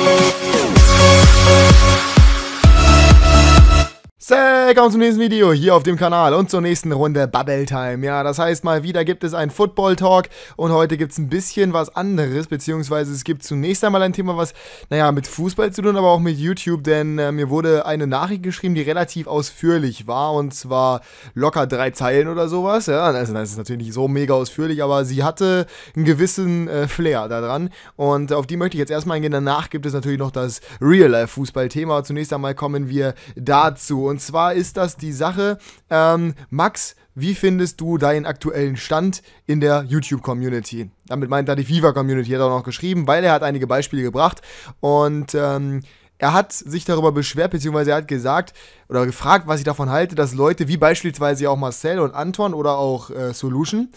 Thank you. Willkommen zum nächsten Video hier auf dem Kanal und zur nächsten Runde Bubble Time. Ja, das heißt mal wieder gibt es einen Football Talk und heute gibt es ein bisschen was anderes, beziehungsweise es gibt zunächst einmal ein Thema, was, naja, mit Fußball zu tun, aber auch mit YouTube, denn äh, mir wurde eine Nachricht geschrieben, die relativ ausführlich war und zwar locker drei Zeilen oder sowas. Ja, also das ist natürlich nicht so mega ausführlich, aber sie hatte einen gewissen äh, Flair da dran und auf die möchte ich jetzt erstmal eingehen. Danach gibt es natürlich noch das Real-Life-Fußball-Thema. Zunächst einmal kommen wir dazu und zwar ist das die Sache. Ähm, Max, wie findest du deinen aktuellen Stand in der YouTube-Community? Damit meint er die FIFA-Community, hat er auch noch geschrieben, weil er hat einige Beispiele gebracht und ähm, er hat sich darüber beschwert, beziehungsweise er hat gesagt oder gefragt, was ich davon halte, dass Leute wie beispielsweise auch Marcel und Anton oder auch äh, Solution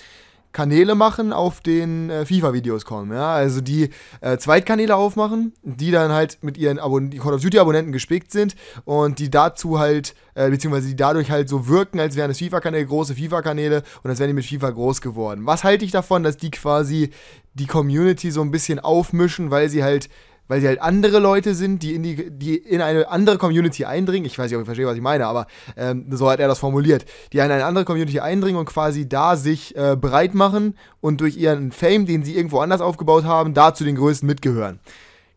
Kanäle machen, auf denen äh, FIFA-Videos kommen. Ja? Also die äh, Zweitkanäle aufmachen, die dann halt mit ihren Abon die Call of Duty-Abonnenten gespickt sind und die dazu halt, äh, beziehungsweise die dadurch halt so wirken, als wären es FIFA-Kanäle, große FIFA-Kanäle und als wären die mit FIFA groß geworden. Was halte ich davon, dass die quasi die Community so ein bisschen aufmischen, weil sie halt weil sie halt andere Leute sind, die in, die, die in eine andere Community eindringen. Ich weiß nicht, ob ich verstehe, was ich meine, aber ähm, so hat er das formuliert. Die in eine andere Community eindringen und quasi da sich äh, breit machen und durch ihren Fame, den sie irgendwo anders aufgebaut haben, da zu den Größten mitgehören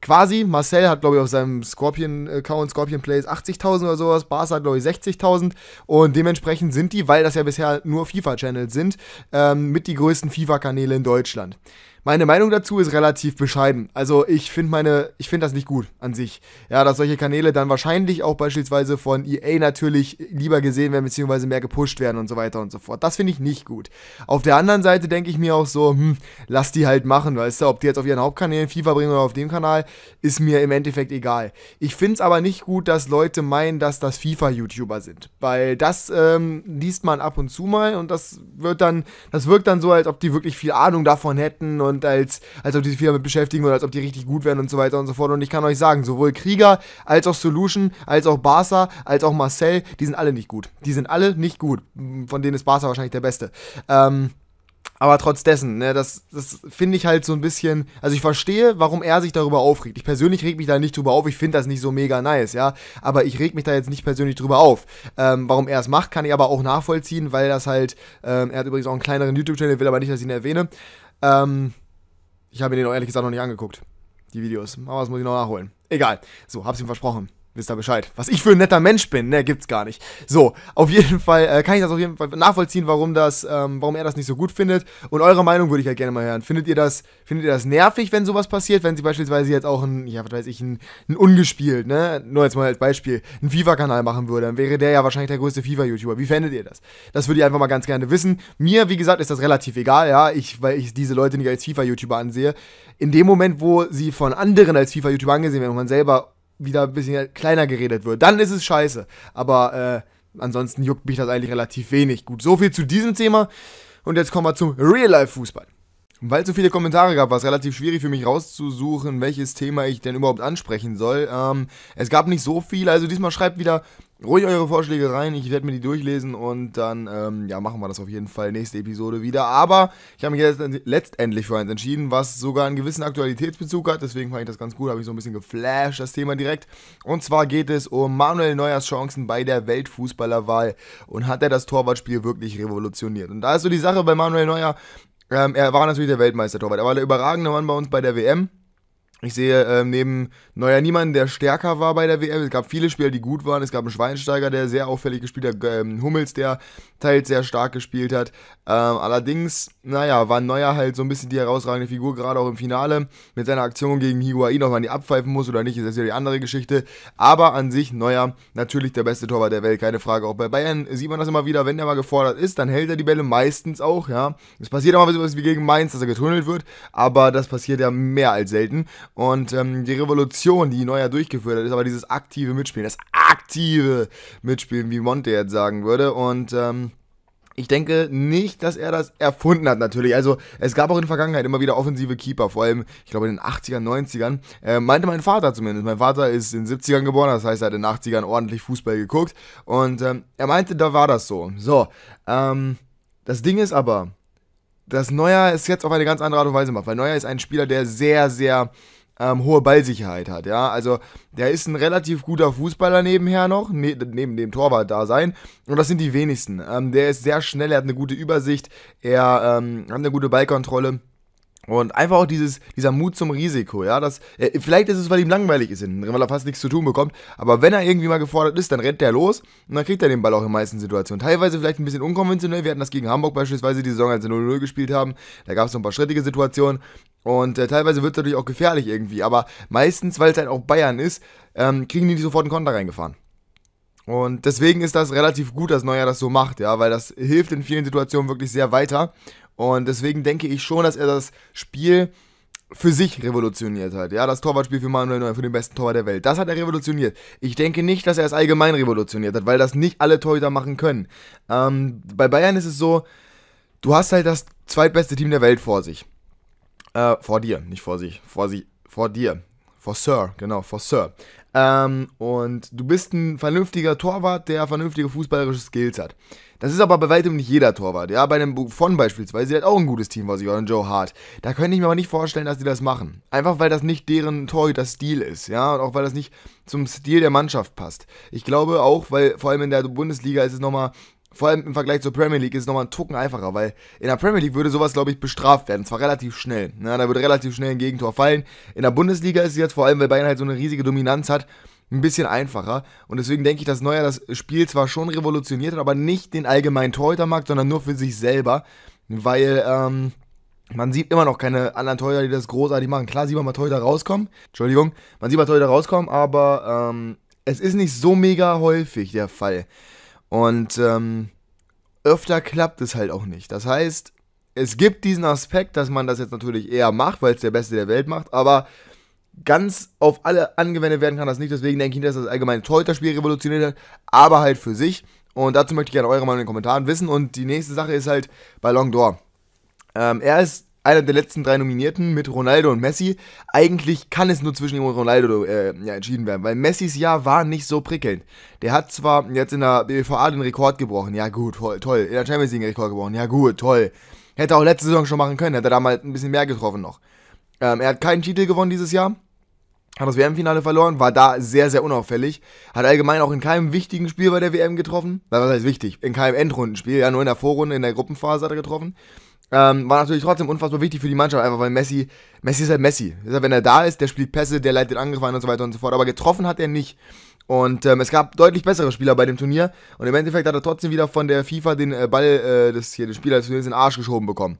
quasi, Marcel hat, glaube ich, auf seinem Scorpion-Account, Scorpion Plays 80.000 oder sowas, Barca hat, glaube ich, 60.000 und dementsprechend sind die, weil das ja bisher nur FIFA-Channels sind, ähm, mit die größten FIFA-Kanäle in Deutschland. Meine Meinung dazu ist relativ bescheiden. Also ich finde meine, ich finde das nicht gut an sich. Ja, dass solche Kanäle dann wahrscheinlich auch beispielsweise von EA natürlich lieber gesehen werden, beziehungsweise mehr gepusht werden und so weiter und so fort. Das finde ich nicht gut. Auf der anderen Seite denke ich mir auch so, hm, lass die halt machen, weißt du, ob die jetzt auf ihren Hauptkanälen FIFA bringen oder auf dem Kanal, ist mir im Endeffekt egal. Ich finde es aber nicht gut, dass Leute meinen, dass das FIFA-YouTuber sind. Weil das ähm, liest man ab und zu mal und das wird dann, das wirkt dann so, als ob die wirklich viel Ahnung davon hätten und und als, als ob die sich viel damit beschäftigen oder als ob die richtig gut wären und so weiter und so fort. Und ich kann euch sagen, sowohl Krieger als auch Solution, als auch Barca, als auch Marcel, die sind alle nicht gut. Die sind alle nicht gut. Von denen ist Barca wahrscheinlich der Beste. Ähm, aber trotz dessen, ne, das, das finde ich halt so ein bisschen. Also ich verstehe, warum er sich darüber aufregt. Ich persönlich reg mich da nicht drüber auf, ich finde das nicht so mega nice, ja. Aber ich reg mich da jetzt nicht persönlich drüber auf. Ähm, warum er es macht, kann ich aber auch nachvollziehen, weil das halt, ähm, er hat übrigens auch einen kleineren YouTube-Channel, will aber nicht, dass ich ihn erwähne. Ähm, ich habe mir den ehrlich gesagt noch nicht angeguckt, die Videos. Aber das muss ich noch nachholen. Egal. So, hab's ihm versprochen wisst ihr Bescheid. Was ich für ein netter Mensch bin, ne, gibt's gar nicht. So, auf jeden Fall äh, kann ich das auf jeden Fall nachvollziehen, warum das, ähm, warum er das nicht so gut findet. Und eure Meinung würde ich halt gerne mal hören. Findet ihr das, findet ihr das nervig, wenn sowas passiert? Wenn sie beispielsweise jetzt auch ein, ja, was weiß ich, ein, ein ungespielt, ne, nur jetzt mal als Beispiel, einen FIFA-Kanal machen würde, dann wäre der ja wahrscheinlich der größte FIFA-YouTuber. Wie fändet ihr das? Das würde ich einfach mal ganz gerne wissen. Mir, wie gesagt, ist das relativ egal, ja, ich, weil ich diese Leute nicht als FIFA-YouTuber ansehe. In dem Moment, wo sie von anderen als FIFA-YouTuber angesehen werden und man selber wieder ein bisschen kleiner geredet wird. Dann ist es scheiße. Aber äh, ansonsten juckt mich das eigentlich relativ wenig. Gut, so viel zu diesem Thema. Und jetzt kommen wir zum Real-Life-Fußball. Weil es so viele Kommentare gab, war es relativ schwierig für mich rauszusuchen, welches Thema ich denn überhaupt ansprechen soll. Ähm, es gab nicht so viel, also diesmal schreibt wieder ruhig eure Vorschläge rein. Ich werde mir die durchlesen und dann ähm, ja, machen wir das auf jeden Fall nächste Episode wieder. Aber ich habe mich jetzt letztendlich für eins entschieden, was sogar einen gewissen Aktualitätsbezug hat. Deswegen fand ich das ganz gut. Habe ich so ein bisschen geflasht, das Thema direkt. Und zwar geht es um Manuel Neuers Chancen bei der Weltfußballerwahl. Und hat er das Torwartspiel wirklich revolutioniert? Und da ist so die Sache bei Manuel Neuer, ähm, er war natürlich der Weltmeister-Torwart. Er war der überragende Mann bei uns bei der WM. Ich sehe ähm, neben Neuer niemanden, der stärker war bei der WM. Es gab viele Spieler, die gut waren. Es gab einen Schweinsteiger, der sehr auffällig gespielt hat. Ähm, Hummels, der teils sehr stark gespielt hat. Ähm, allerdings, naja, war Neuer halt so ein bisschen die herausragende Figur, gerade auch im Finale. Mit seiner Aktion gegen Higuain, ob man die abpfeifen muss oder nicht, ist das wieder die andere Geschichte. Aber an sich, Neuer, natürlich der beste Torwart der Welt, keine Frage. Auch bei Bayern sieht man das immer wieder, wenn er mal gefordert ist, dann hält er die Bälle meistens auch, ja. Es passiert immer so was wie gegen Mainz, dass er getunnelt wird, aber das passiert ja mehr als selten. Und ähm, die Revolution, die Neuer durchgeführt hat, ist aber dieses aktive Mitspielen, das aktive Mitspielen, wie Monte jetzt sagen würde. Und ähm, ich denke nicht, dass er das erfunden hat, natürlich. Also, es gab auch in der Vergangenheit immer wieder offensive Keeper, vor allem, ich glaube, in den 80ern, 90ern. Äh, meinte mein Vater zumindest. Mein Vater ist in den 70ern geboren, das heißt, er hat in den 80ern ordentlich Fußball geguckt. Und ähm, er meinte, da war das so. So, ähm, das Ding ist aber, dass Neuer es jetzt auf eine ganz andere Art und Weise macht, weil Neuer ist ein Spieler, der sehr, sehr ähm, hohe Ballsicherheit hat. Ja, also der ist ein relativ guter Fußballer nebenher noch, ne, neben dem Torwart da sein. Und das sind die wenigsten. Ähm, der ist sehr schnell, er hat eine gute Übersicht, er ähm, hat eine gute Ballkontrolle. Und einfach auch dieses, dieser Mut zum Risiko, ja, dass, äh, vielleicht ist es, weil ihm langweilig ist hinten weil er fast nichts zu tun bekommt, aber wenn er irgendwie mal gefordert ist, dann rennt er los und dann kriegt er den Ball auch in meisten Situationen. Teilweise vielleicht ein bisschen unkonventionell, wir hatten das gegen Hamburg beispielsweise, die Saison, als sie 0-0 gespielt haben, da gab es so ein paar strittige Situationen und äh, teilweise wird es natürlich auch gefährlich irgendwie, aber meistens, weil es halt auch Bayern ist, ähm, kriegen die nicht sofort einen Konter reingefahren. Und deswegen ist das relativ gut, dass Neuer das so macht, ja, weil das hilft in vielen Situationen wirklich sehr weiter. Und deswegen denke ich schon, dass er das Spiel für sich revolutioniert hat. Ja, das Torwartspiel für Manuel Neuer, für den besten Torwart der Welt. Das hat er revolutioniert. Ich denke nicht, dass er es allgemein revolutioniert hat, weil das nicht alle Torhüter machen können. Ähm, bei Bayern ist es so, du hast halt das zweitbeste Team der Welt vor sich. Äh, vor dir, nicht vor sich, vor sich, vor dir. For Sir, genau, vor Sir. Ähm, und du bist ein vernünftiger Torwart, der vernünftige fußballerische Skills hat. Das ist aber bei weitem nicht jeder Torwart. Ja, bei einem von beispielsweise, der hat auch ein gutes Team, was ich auch, und Joe Hart. Da könnte ich mir aber nicht vorstellen, dass die das machen. Einfach weil das nicht deren Torhüter-Stil ist, ja, und auch weil das nicht zum Stil der Mannschaft passt. Ich glaube auch, weil vor allem in der Bundesliga ist es nochmal vor allem im Vergleich zur Premier League ist es nochmal ein Tucken einfacher, weil in der Premier League würde sowas, glaube ich, bestraft werden. Zwar relativ schnell. Ne? Da würde relativ schnell ein Gegentor fallen. In der Bundesliga ist es jetzt vor allem, weil Bayern halt so eine riesige Dominanz hat, ein bisschen einfacher. Und deswegen denke ich, dass Neuer das Spiel zwar schon revolutioniert hat, aber nicht den allgemeinen Torhütermarkt, sondern nur für sich selber. Weil, ähm, man sieht immer noch keine anderen Torhüter, die das großartig machen. Klar sieht man mal Torhüter rauskommen. Entschuldigung, man sieht mal Torhüter rauskommen, aber ähm, es ist nicht so mega häufig der Fall. Und ähm, öfter klappt es halt auch nicht. Das heißt, es gibt diesen Aspekt, dass man das jetzt natürlich eher macht, weil es der Beste der Welt macht, aber ganz auf alle angewendet werden kann das nicht. Deswegen denke ich dass das allgemeine Teuter-Spiel revolutioniert hat, aber halt für sich. Und dazu möchte ich gerne eure Meinung in den Kommentaren wissen. Und die nächste Sache ist halt Ballon d'Or. Ähm, er ist einer der letzten drei Nominierten mit Ronaldo und Messi. Eigentlich kann es nur zwischen ihm und Ronaldo äh, ja, entschieden werden, weil Messis Jahr war nicht so prickelnd. Der hat zwar jetzt in der BVA den Rekord gebrochen, ja gut, voll, toll. In der Champions League den Rekord gebrochen, ja gut, toll. Hätte auch letzte Saison schon machen können, hätte er damals ein bisschen mehr getroffen noch. Ähm, er hat keinen Titel gewonnen dieses Jahr, hat das WM-Finale verloren, war da sehr, sehr unauffällig. Hat allgemein auch in keinem wichtigen Spiel bei der WM getroffen. Was heißt wichtig? In keinem Endrundenspiel, ja, nur in der Vorrunde, in der Gruppenphase hat er getroffen. Ähm, war natürlich trotzdem unfassbar wichtig für die Mannschaft, einfach weil Messi, Messi ist halt Messi. Ist halt, wenn er da ist, der spielt Pässe, der leitet Angriff an und so weiter und so fort. Aber getroffen hat er nicht. Und ähm, es gab deutlich bessere Spieler bei dem Turnier. Und im Endeffekt hat er trotzdem wieder von der FIFA den äh, Ball äh, des, hier, des Spielers in den Arsch geschoben bekommen.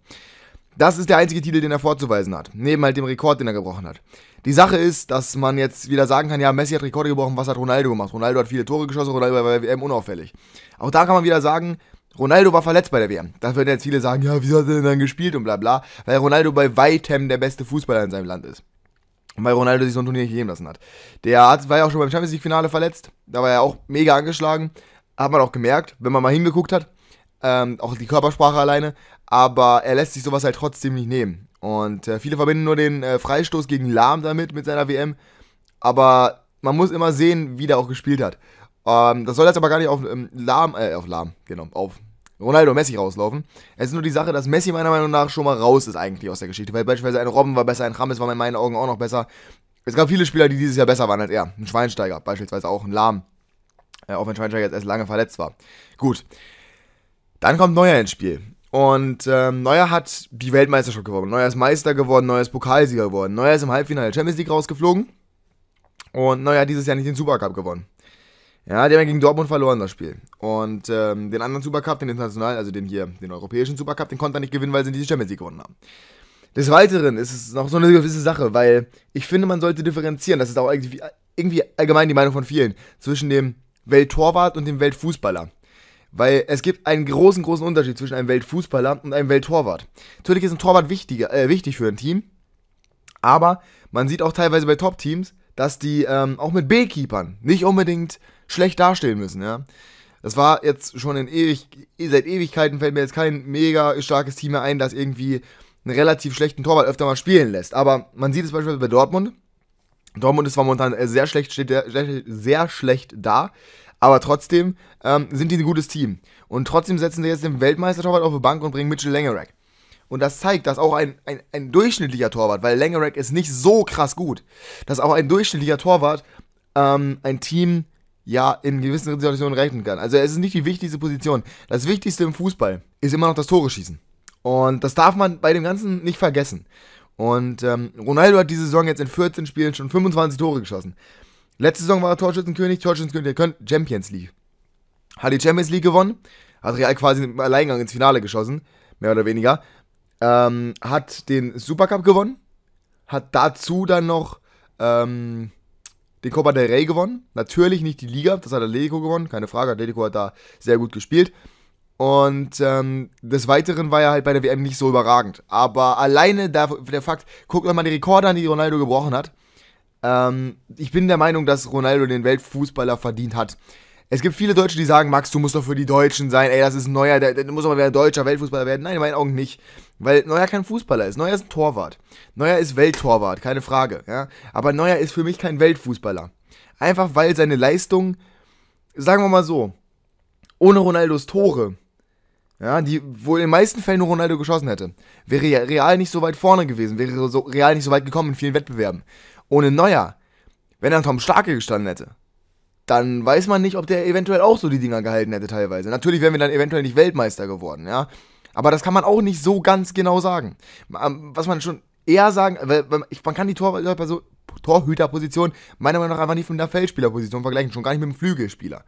Das ist der einzige Titel, den er vorzuweisen hat. Neben halt dem Rekord, den er gebrochen hat. Die Sache ist, dass man jetzt wieder sagen kann, ja, Messi hat Rekorde gebrochen, was hat Ronaldo gemacht? Ronaldo hat viele Tore geschossen, Ronaldo war eben unauffällig. Auch da kann man wieder sagen, Ronaldo war verletzt bei der WM. Da würden jetzt viele sagen, ja, wie hat er denn dann gespielt und bla bla, weil Ronaldo bei weitem der beste Fußballer in seinem Land ist. Und weil Ronaldo sich so ein Turnier nicht geben lassen hat. Der hat, war ja auch schon beim Champions League-Finale verletzt, da war er auch mega angeschlagen. Hat man auch gemerkt, wenn man mal hingeguckt hat, ähm, auch die Körpersprache alleine, aber er lässt sich sowas halt trotzdem nicht nehmen. Und äh, viele verbinden nur den äh, Freistoß gegen Lahm damit, mit seiner WM, aber man muss immer sehen, wie der auch gespielt hat. Ähm, das soll jetzt aber gar nicht auf ähm, Lahm, äh, auf Lahm, genau, auf Ronaldo und Messi rauslaufen. Es ist nur die Sache, dass Messi meiner Meinung nach schon mal raus ist eigentlich aus der Geschichte, weil beispielsweise ein Robben war besser, ein Rames war in meinen Augen auch noch besser. Es gab viele Spieler, die dieses Jahr besser waren als er. Ein Schweinsteiger beispielsweise auch, ein Lahm. Äh, auch wenn Schweinsteiger jetzt erst lange verletzt war. Gut. Dann kommt Neuer ins Spiel. Und ähm, Neuer hat die Weltmeisterschaft gewonnen. Neuer ist Meister geworden, Neuer ist Pokalsieger geworden. Neuer ist im Halbfinale Champions League rausgeflogen. Und Neuer hat dieses Jahr nicht den Supercup gewonnen. Ja, die haben gegen Dortmund verloren, das Spiel. Und ähm, den anderen Supercup, den internationalen, also den hier, den europäischen Supercup, den konnte er nicht gewinnen, weil sie die Champions League gewonnen haben. Des Weiteren ist es noch so eine gewisse Sache, weil ich finde, man sollte differenzieren, das ist auch irgendwie, irgendwie allgemein die Meinung von vielen, zwischen dem Welttorwart und dem Weltfußballer. Weil es gibt einen großen, großen Unterschied zwischen einem Weltfußballer und einem Welttorwart. Natürlich ist ein Torwart wichtiger, äh, wichtig für ein Team, aber man sieht auch teilweise bei Top-Teams, dass die ähm, auch mit B-Keepern nicht unbedingt schlecht dastehen müssen, ja. Das war jetzt schon in ewig, eh, seit Ewigkeiten fällt mir jetzt kein mega starkes Team mehr ein, das irgendwie einen relativ schlechten Torwart öfter mal spielen lässt. Aber man sieht es beispielsweise bei Dortmund. Dortmund ist zwar momentan sehr schlecht, steht sehr, sehr schlecht da, aber trotzdem ähm, sind die ein gutes Team. Und trotzdem setzen sie jetzt den Weltmeistertorwart auf die Bank und bringen Mitchell Langerack. Und das zeigt, dass auch ein, ein, ein durchschnittlicher Torwart, weil Langerack ist nicht so krass gut, dass auch ein durchschnittlicher Torwart ähm, ein Team ja in gewissen Situationen rechnen kann. Also es ist nicht die wichtigste Position. Das Wichtigste im Fußball ist immer noch das Tore schießen. Und das darf man bei dem Ganzen nicht vergessen. Und ähm, Ronaldo hat diese Saison jetzt in 14 Spielen schon 25 Tore geschossen. Letzte Saison war er Torschützenkönig, Torschützenkönig der Champions League. Hat die Champions League gewonnen, hat Real quasi im Alleingang ins Finale geschossen, mehr oder weniger ähm, hat den Supercup gewonnen, hat dazu dann noch ähm, den Copa del Rey gewonnen. Natürlich nicht die Liga, das hat Atletico gewonnen, keine Frage. Atletico hat da sehr gut gespielt. Und ähm, des Weiteren war er halt bei der WM nicht so überragend. Aber alleine der, der Fakt, guckt euch mal die Rekorde an, die Ronaldo gebrochen hat. Ähm, ich bin der Meinung, dass Ronaldo den Weltfußballer verdient hat. Es gibt viele Deutsche, die sagen, Max, du musst doch für die Deutschen sein, ey, das ist Neuer, der, der muss aber wieder deutscher Weltfußballer werden. Nein, in meinen Augen nicht. Weil Neuer kein Fußballer ist. Neuer ist ein Torwart. Neuer ist Welttorwart, keine Frage. Ja? Aber Neuer ist für mich kein Weltfußballer. Einfach weil seine Leistung, sagen wir mal so, ohne Ronaldos Tore, ja, die wohl in den meisten Fällen nur Ronaldo geschossen hätte, wäre Real nicht so weit vorne gewesen, wäre so Real nicht so weit gekommen in vielen Wettbewerben. Ohne Neuer, wenn dann Tom Starke gestanden hätte, dann weiß man nicht, ob der eventuell auch so die Dinger gehalten hätte teilweise. Natürlich wären wir dann eventuell nicht Weltmeister geworden, ja. Aber das kann man auch nicht so ganz genau sagen. Ähm, was man schon eher sagen, äh, weil man kann die äh, Torhüterposition meiner Meinung nach einfach nicht mit der Feldspielerposition vergleichen, schon gar nicht mit dem Flügelspieler.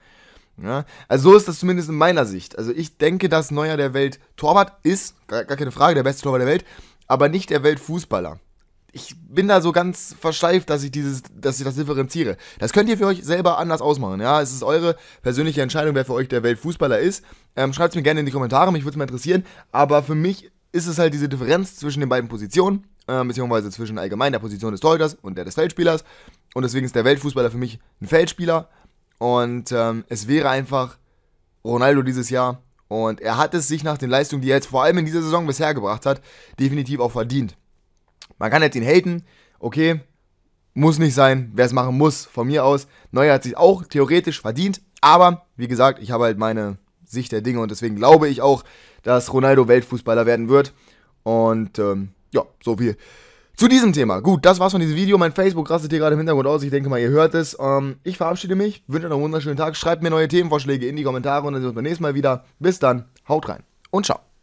Ja? also so ist das zumindest in meiner Sicht. Also ich denke, dass Neuer der Welt Torwart ist, gar, gar keine Frage, der beste Torwart der Welt, aber nicht der Weltfußballer ich bin da so ganz versteift, dass ich dieses, dass ich das differenziere. Das könnt ihr für euch selber anders ausmachen. Ja, es ist eure persönliche Entscheidung, wer für euch der Weltfußballer ist. Ähm, Schreibt es mir gerne in die Kommentare, mich würde es mal interessieren. Aber für mich ist es halt diese Differenz zwischen den beiden Positionen, äh, beziehungsweise zwischen allgemein der Position des Torhüters und der des Feldspielers. Und deswegen ist der Weltfußballer für mich ein Feldspieler. Und ähm, es wäre einfach Ronaldo dieses Jahr. Und er hat es sich nach den Leistungen, die er jetzt vor allem in dieser Saison bisher gebracht hat, definitiv auch verdient. Man kann jetzt ihn haten, okay, muss nicht sein, wer es machen muss, von mir aus. Neuer hat sich auch theoretisch verdient, aber wie gesagt, ich habe halt meine Sicht der Dinge und deswegen glaube ich auch, dass Ronaldo Weltfußballer werden wird. Und ähm, ja, so viel zu diesem Thema. Gut, das war's von diesem Video. Mein Facebook rastet hier gerade im Hintergrund aus. Ich denke mal, ihr hört es. Ähm, ich verabschiede mich, wünsche euch noch einen wunderschönen Tag. Schreibt mir neue Themenvorschläge in die Kommentare und dann sehen wir uns beim nächsten Mal wieder. Bis dann, haut rein und ciao.